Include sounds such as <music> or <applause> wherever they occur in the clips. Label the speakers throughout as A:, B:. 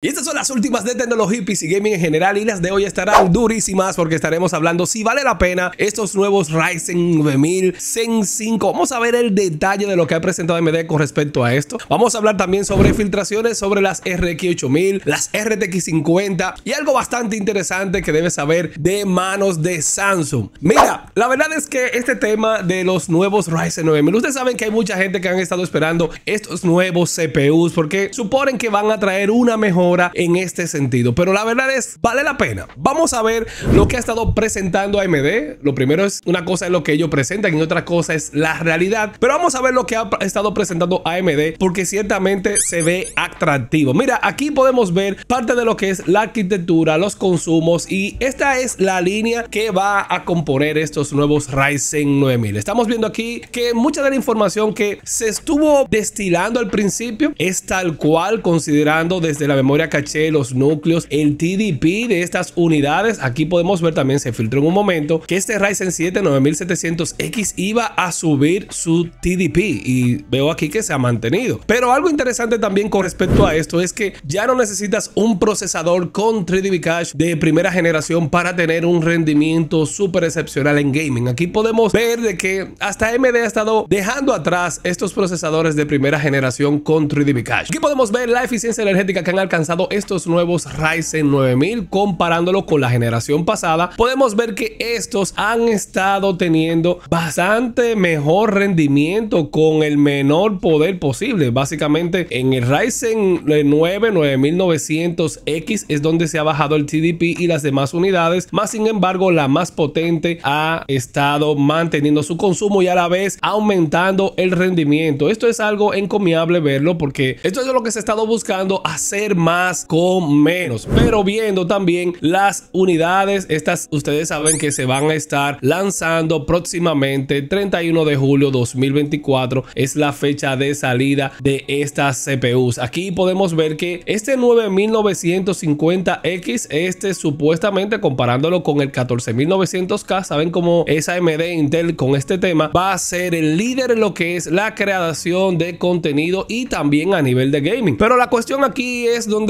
A: Y estas son las últimas de tecnología y gaming en general y las de hoy estarán durísimas porque estaremos hablando si vale la pena estos nuevos Ryzen 9000 Zen 5. Vamos a ver el detalle de lo que ha presentado AMD con respecto a esto. Vamos a hablar también sobre filtraciones sobre las RX 8000, las RTX 50 y algo bastante interesante que debes saber de manos de Samsung. Mira, la verdad es que este tema de los nuevos Ryzen 9000, ustedes saben que hay mucha gente que han estado esperando estos nuevos CPUs porque suponen que van a traer una mejor en este sentido. Pero la verdad es, vale la pena. Vamos a ver lo que ha estado presentando AMD. Lo primero es una cosa es lo que ellos presentan y otra cosa es la realidad. Pero vamos a ver lo que ha estado presentando AMD porque ciertamente se ve atractivo. Mira, aquí podemos ver parte de lo que es la arquitectura, los consumos y esta es la línea que va a componer estos nuevos Ryzen 9000. Estamos viendo aquí que mucha de la información que se estuvo destilando al principio es tal cual considerando desde la memoria caché, los núcleos, el TDP de estas unidades. Aquí podemos ver también, se filtró en un momento, que este Ryzen 7 9700X iba a subir su TDP y veo aquí que se ha mantenido. Pero algo interesante también con respecto a esto es que ya no necesitas un procesador con 3DB Cache de primera generación para tener un rendimiento súper excepcional en gaming. Aquí podemos ver de que hasta AMD ha estado dejando atrás estos procesadores de primera generación con 3DB Cache. Aquí podemos ver la eficiencia energética que han alcanzado estos nuevos Ryzen 9000 comparándolo con la generación pasada, podemos ver que estos han estado teniendo bastante mejor rendimiento con el menor poder posible. Básicamente en el Ryzen 9 9900X es donde se ha bajado el TDP y las demás unidades, más sin embargo la más potente ha estado manteniendo su consumo y a la vez aumentando el rendimiento. Esto es algo encomiable verlo porque esto es lo que se ha estado buscando hacer más con menos. Pero viendo también las unidades, estas ustedes saben que se van a estar lanzando próximamente 31 de julio 2024 es la fecha de salida de estas CPUs. Aquí podemos ver que este 9950X, este supuestamente comparándolo con el 14900K, saben cómo esa AMD Intel con este tema, va a ser el líder en lo que es la creación de contenido y también a nivel de gaming. Pero la cuestión aquí es donde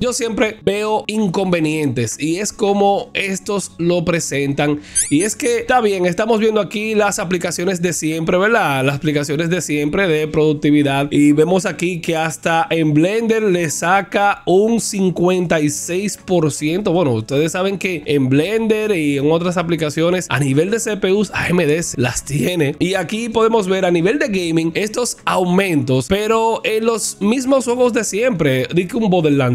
A: yo siempre veo inconvenientes y es como estos lo presentan. Y es que está bien, estamos viendo aquí las aplicaciones de siempre, ¿verdad? Las aplicaciones de siempre de productividad y vemos aquí que hasta en Blender le saca un 56%. Bueno, ustedes saben que en Blender y en otras aplicaciones a nivel de CPUs AMD las tiene. Y aquí podemos ver a nivel de gaming estos aumentos, pero en los mismos juegos de siempre, Dick un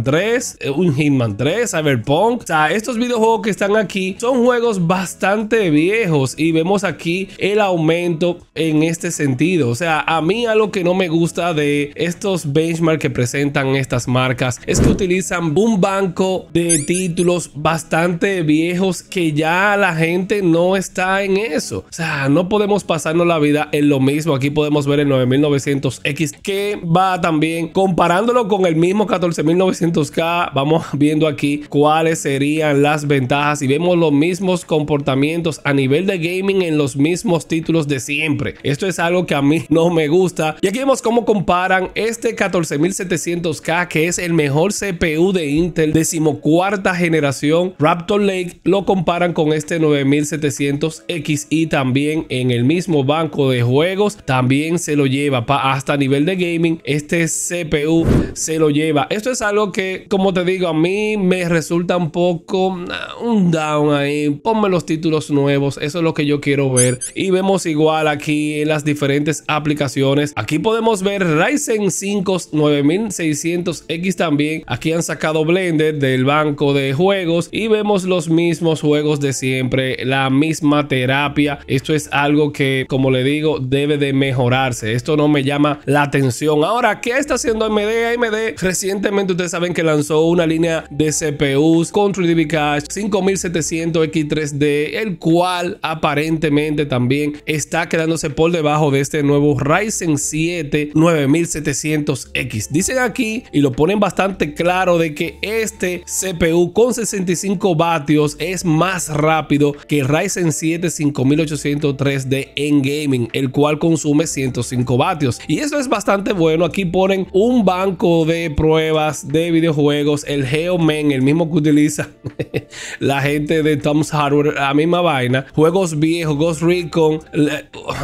A: 3, eh, un Hitman 3, Cyberpunk. O sea, estos videojuegos que están aquí son juegos bastante viejos y vemos aquí el aumento en este sentido. O sea, a mí algo que no me gusta de estos benchmarks que presentan estas marcas es que utilizan un banco de títulos bastante viejos que ya la gente no está en eso. O sea, no podemos pasarnos la vida en lo mismo. Aquí podemos ver el 9900X que va también comparándolo con el mismo 14900 k vamos <laughs> viendo aquí cuáles serían las ventajas y vemos los mismos comportamientos a nivel de gaming en los mismos títulos de siempre. Esto es algo que a mí <laughs> no me gusta. Y aquí vemos cómo comparan este 14700K, que es el mejor CPU de Intel, decimocuarta generación, Raptor Lake, lo comparan con este 9700X y también en el mismo banco de juegos, también se lo lleva hasta nivel de gaming, este CPU se lo lleva. Esto es algo que, como te digo, a mí me resulta un poco un down ahí. Ponme los títulos nuevos, eso es lo que yo quiero ver. Y vemos igual aquí en las diferentes aplicaciones. Aquí podemos ver Ryzen 5 9600X también. Aquí han sacado Blender del banco de juegos y vemos los mismos juegos de siempre, la misma terapia. Esto es algo que, como le digo, debe de mejorarse. Esto no me llama la atención. Ahora, ¿qué está haciendo AMD? AMD recientemente usted saben que lanzó una línea de CPUs 3 DB Cache 5700X3D, el cual aparentemente también está quedándose por debajo de este nuevo Ryzen 7 9700X. Dicen aquí y lo ponen bastante claro de que este CPU con 65 vatios es más rápido que Ryzen 7 5803D en gaming, el cual consume 105 vatios. Y eso es bastante bueno. Aquí ponen un banco de pruebas de videojuegos, el Geoman, el mismo que utiliza <laughs> la gente de Tom's Hardware, la misma vaina, juegos viejos, Ghost Recon,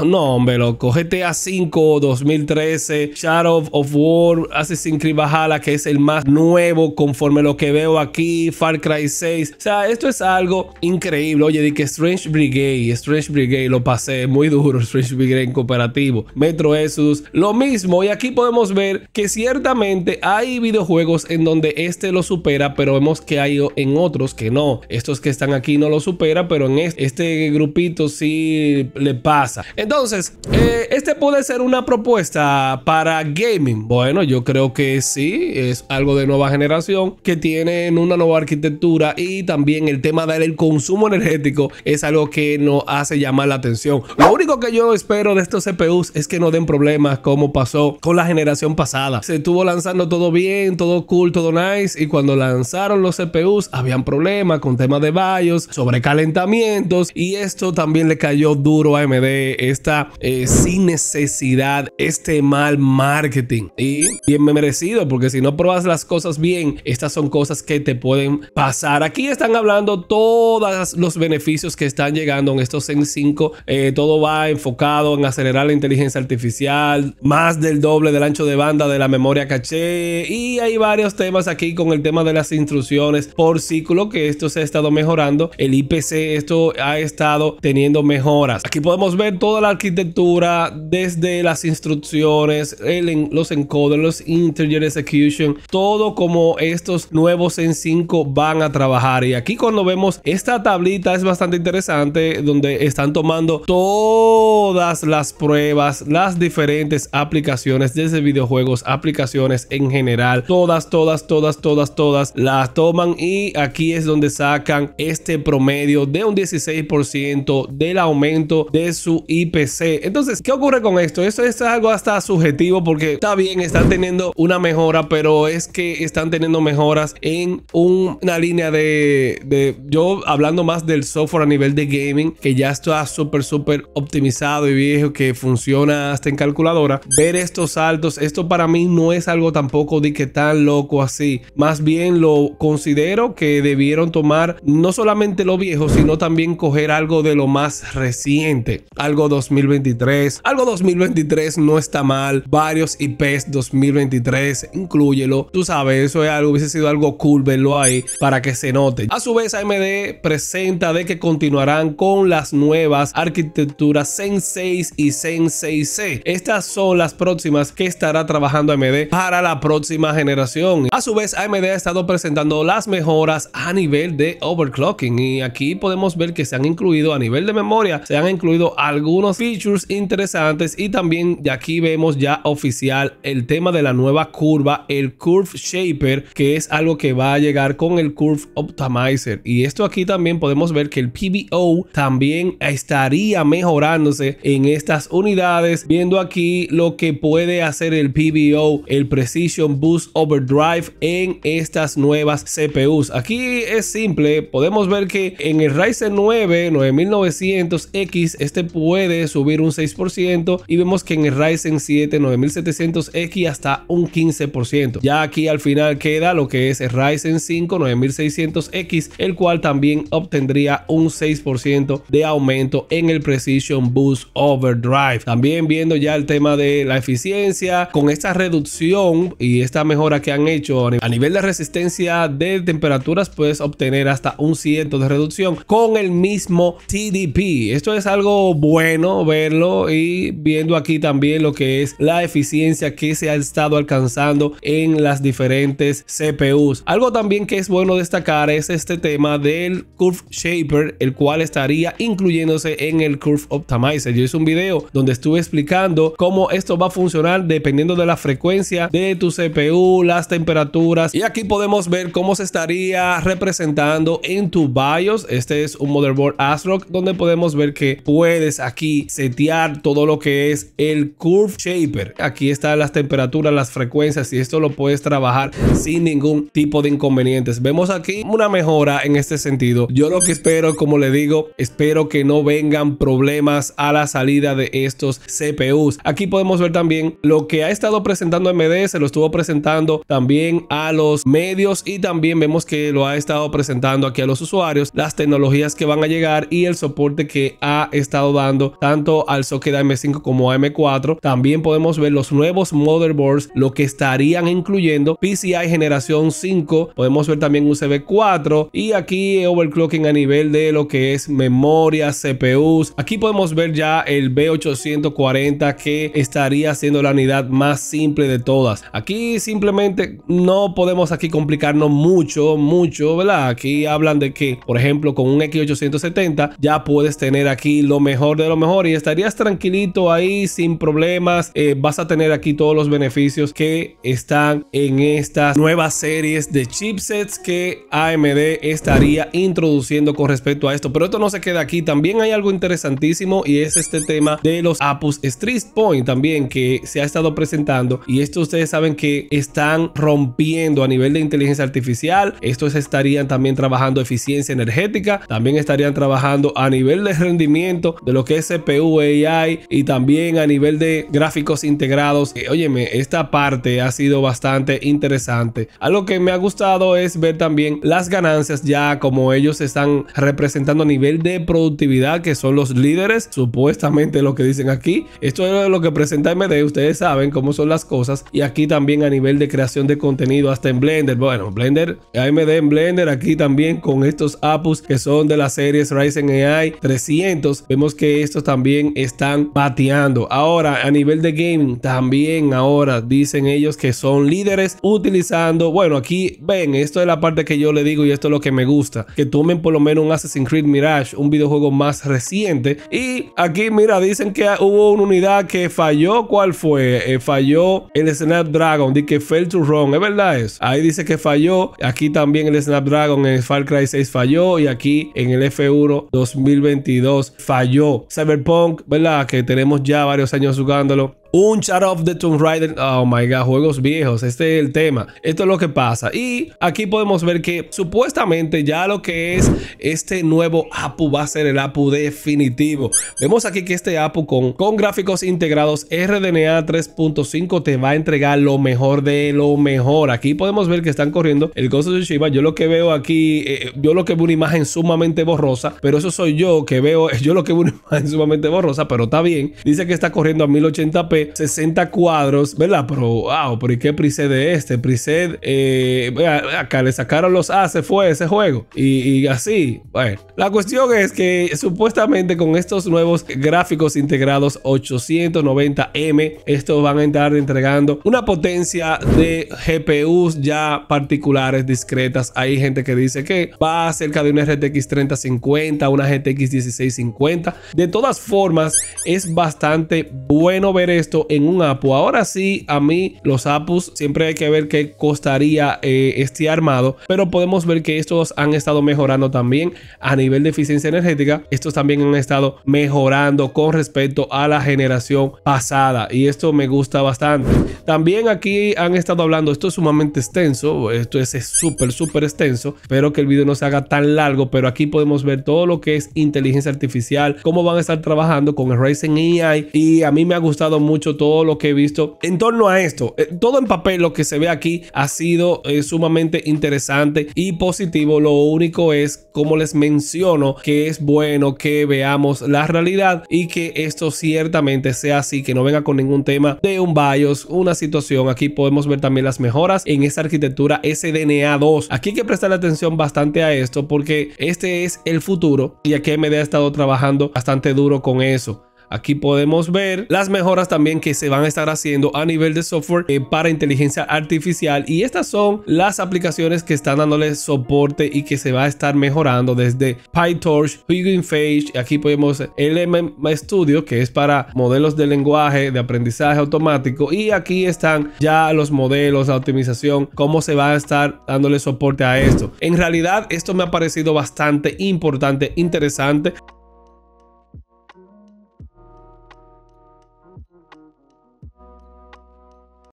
A: no, hombre, loco, GTA 5 2013, Shadow of War, Assassin's Creed Valhalla, que es el más nuevo conforme lo que veo aquí, Far Cry 6, o sea, esto es algo increíble, oye, di que Strange Brigade, Strange Brigade, lo pasé muy duro, <laughs> Strange Brigade en cooperativo, Metro Exodus, lo mismo, y aquí podemos ver que ciertamente hay videojuegos en donde este lo supera, pero vemos que hay en otros que no. Estos que están aquí no lo supera, pero en este, grupito sí le pasa. Entonces, eh, este puede ser una propuesta para gaming. Bueno, yo creo que sí, es algo de nueva generación que tienen una nueva arquitectura y también el tema del consumo energético es algo que nos hace llamar la atención. Lo único que yo espero de estos CPUs es que no den problemas como pasó con la generación pasada. Se estuvo lanzando todo bien, todo cool, todo nice. Y cuando lanzaron los CPUs, habían problemas con temas de BIOS, sobrecalentamientos. Y esto también le cayó duro a AMD, esta eh, sin necesidad, este mal marketing. Y bien merecido, porque si no pruebas las cosas bien, estas son cosas que te pueden pasar. Aquí están hablando todos los beneficios que están llegando en estos Zen 5. Eh, todo va enfocado en acelerar la inteligencia artificial, más del doble del ancho de banda de la memoria caché. Y hay varios temas aquí con el tema de las instrucciones por ciclo, que esto se ha estado mejorando. El IPC, esto ha estado teniendo mejoras. Aquí podemos ver toda la arquitectura desde las instrucciones, el, los encoders, los integer execution, todo como estos nuevos en 5 van a trabajar. Y aquí cuando vemos esta tablita es bastante interesante donde están tomando todas las pruebas, las diferentes aplicaciones desde videojuegos, aplicaciones en general, todas todas, todas, todas, todas las toman y aquí es donde sacan este promedio de un 16% del aumento de su IPC. Entonces, ¿qué ocurre con esto? Esto es algo hasta subjetivo porque está bien, están teniendo una mejora, pero es que están teniendo mejoras en una línea de, yo hablando más del software a nivel de gaming, que ya está súper, súper optimizado y viejo, que funciona hasta en calculadora. Ver estos saltos, esto para mí no es algo tampoco de que tan loco así. Más bien lo considero que debieron tomar no solamente lo viejo, sino también coger algo de lo más reciente. Algo 2023. Algo 2023 no está mal. Varios IPs 2023, incluyelo. Tú sabes, eso es algo, hubiese sido algo cool verlo ahí para que se note. A su vez, AMD presenta de que continuarán con las nuevas arquitecturas Zen 6 y Zen 6C. Estas son las próximas que estará trabajando AMD para la próxima generación a su vez, AMD ha estado presentando las mejoras a nivel de overclocking y aquí podemos ver que se han incluido a nivel de memoria, se han incluido algunos features interesantes y también de aquí vemos ya oficial el tema de la nueva curva, el Curve Shaper, que es algo que va a llegar con el Curve Optimizer. Y esto aquí también podemos ver que el PBO también estaría mejorándose en estas unidades, viendo aquí lo que puede hacer el PBO, el Precision Boost Overdrive drive en estas nuevas CPUs. Aquí es simple, podemos ver que en el Ryzen 9 9900X este puede subir un 6% y vemos que en el Ryzen 7 9700X hasta un 15%. Ya aquí al final queda lo que es el Ryzen 5 9600X, el cual también obtendría un 6% de aumento en el Precision Boost Overdrive. También viendo ya el tema de la eficiencia, con esta reducción y esta mejora que han hecho a nivel de resistencia de temperaturas, puedes obtener hasta un ciento de reducción con el mismo TDP. Esto es algo bueno verlo y viendo aquí también lo que es la eficiencia que se ha estado alcanzando en las diferentes CPUs. Algo también que es bueno destacar es este tema del Curve Shaper, el cual estaría incluyéndose en el Curve Optimizer. Yo hice un video donde estuve explicando cómo esto va a funcionar dependiendo de la frecuencia de tu CPU, las temperaturas. Y aquí podemos ver cómo se estaría representando en tu BIOS. Este es un motherboard ASRock donde podemos ver que puedes aquí setear todo lo que es el Curve Shaper. Aquí están las temperaturas, las frecuencias y esto lo puedes trabajar sin ningún tipo de inconvenientes. Vemos aquí una mejora en este sentido. Yo lo que espero, como le digo, espero que no vengan problemas a la salida de estos CPUs. Aquí podemos ver también lo que ha estado presentando AMD, se lo estuvo presentando también también a los medios y también vemos que lo ha estado presentando aquí a los usuarios, las tecnologías que van a llegar y el soporte que ha estado dando tanto al socket m 5 como m 4 También podemos ver los nuevos motherboards, lo que estarían incluyendo PCI generación 5, podemos ver también USB 4 y aquí overclocking a nivel de lo que es memoria, CPUs. Aquí podemos ver ya el B840 que estaría siendo la unidad más simple de todas. Aquí simplemente no podemos aquí complicarnos mucho, mucho, ¿verdad? Aquí hablan de que, por ejemplo, con un X870 ya puedes tener aquí lo mejor de lo mejor y estarías tranquilito ahí sin problemas. Eh, vas a tener aquí todos los beneficios que están en estas nuevas series de chipsets que AMD estaría introduciendo con respecto a esto. Pero esto no se queda aquí. También hay algo interesantísimo y es este tema de los Apus Street Point también que se ha estado presentando y esto ustedes saben que están rompiendo a nivel de inteligencia artificial. Estos estarían también trabajando eficiencia energética, también estarían trabajando a nivel de rendimiento de lo que es CPU, AI y también a nivel de gráficos integrados. oye eh, óyeme, esta parte ha sido bastante interesante. a lo que me ha gustado es ver también las ganancias ya como ellos están representando a nivel de productividad, que son los líderes, supuestamente lo que dicen aquí. Esto es lo que presenta MD, ustedes saben cómo son las cosas. Y aquí también a nivel de creación contenido hasta en Blender. Bueno, Blender, AMD en Blender, aquí también con estos APUs que son de las series Ryzen AI 300, vemos que estos también están bateando. Ahora, a nivel de gaming, también ahora dicen ellos que son líderes utilizando, bueno, aquí ven, esto es la parte que yo le digo y esto es lo que me gusta, que tomen por lo menos un Assassin's Creed Mirage, un videojuego más reciente. Y aquí, mira, dicen que hubo una unidad que falló, ¿cuál fue? Eh, falló el Dragon de que fail to run es verdad eso. Ahí dice que falló. Aquí también el Snapdragon en el Far Cry 6 falló. Y aquí en el F1 2022 falló. Cyberpunk, ¿verdad? Que tenemos ya varios años jugándolo un Shadow of the Tomb Raider. Oh my god, juegos viejos. Este es el tema. Esto es lo que pasa. Y aquí podemos ver que supuestamente ya lo que es este nuevo APU va a ser el APU definitivo. Vemos aquí que este APU con, con gráficos integrados RDNA 3.5 te va a entregar lo mejor de lo mejor. Aquí podemos ver que están corriendo el Ghost of Tsushima. Yo lo que veo aquí, eh, yo lo que veo una imagen sumamente borrosa, pero eso soy yo que veo, <laughs> yo lo que veo una imagen sumamente borrosa, pero está bien. Dice que está corriendo a 1080p 60 cuadros, ¿verdad? Pero, wow, pero qué preset de este? Preset, eh, acá le sacaron los A, se fue ese juego. Y, así, bueno. La cuestión es que supuestamente con estos nuevos gráficos integrados 890M, estos van a estar entregando una potencia de GPUs ya particulares, discretas. Hay gente que dice que va cerca de una RTX 3050, una GTX 1650. De todas formas, es bastante bueno ver esto en un APU. Ahora sí, a mí los APUs siempre hay que ver qué costaría eh, este armado, pero podemos ver que estos han estado mejorando también a nivel de eficiencia energética. Estos también han estado mejorando con respecto a la generación pasada y esto me gusta bastante. También aquí han estado hablando, esto es sumamente extenso, esto es súper, súper extenso, espero que el video no se haga tan largo, pero aquí podemos ver todo lo que es inteligencia artificial, cómo van a estar trabajando con el Ryzen AI e y a mí me ha gustado mucho todo lo que he visto en torno a esto. Eh, todo en papel lo que se ve aquí ha sido eh, sumamente interesante y positivo. Lo único es, como les menciono, que es bueno que veamos la realidad y que esto ciertamente sea así, que no venga con ningún tema de un BIOS, una situación. Aquí podemos ver también las mejoras en esa arquitectura SDNA 2. Aquí hay que prestarle atención bastante a esto porque este es el futuro y aquí AMD ha estado trabajando bastante duro con eso. Aquí podemos ver las mejoras también que se van a estar haciendo a nivel de software eh, para inteligencia artificial y estas son las aplicaciones que están dándole soporte y que se va a estar mejorando desde PyTorch, Hugging Face, aquí podemos LM Studio que es para modelos de lenguaje de aprendizaje automático y aquí están ya los modelos, la optimización, cómo se va a estar dándole soporte a esto. En realidad esto me ha parecido bastante importante, interesante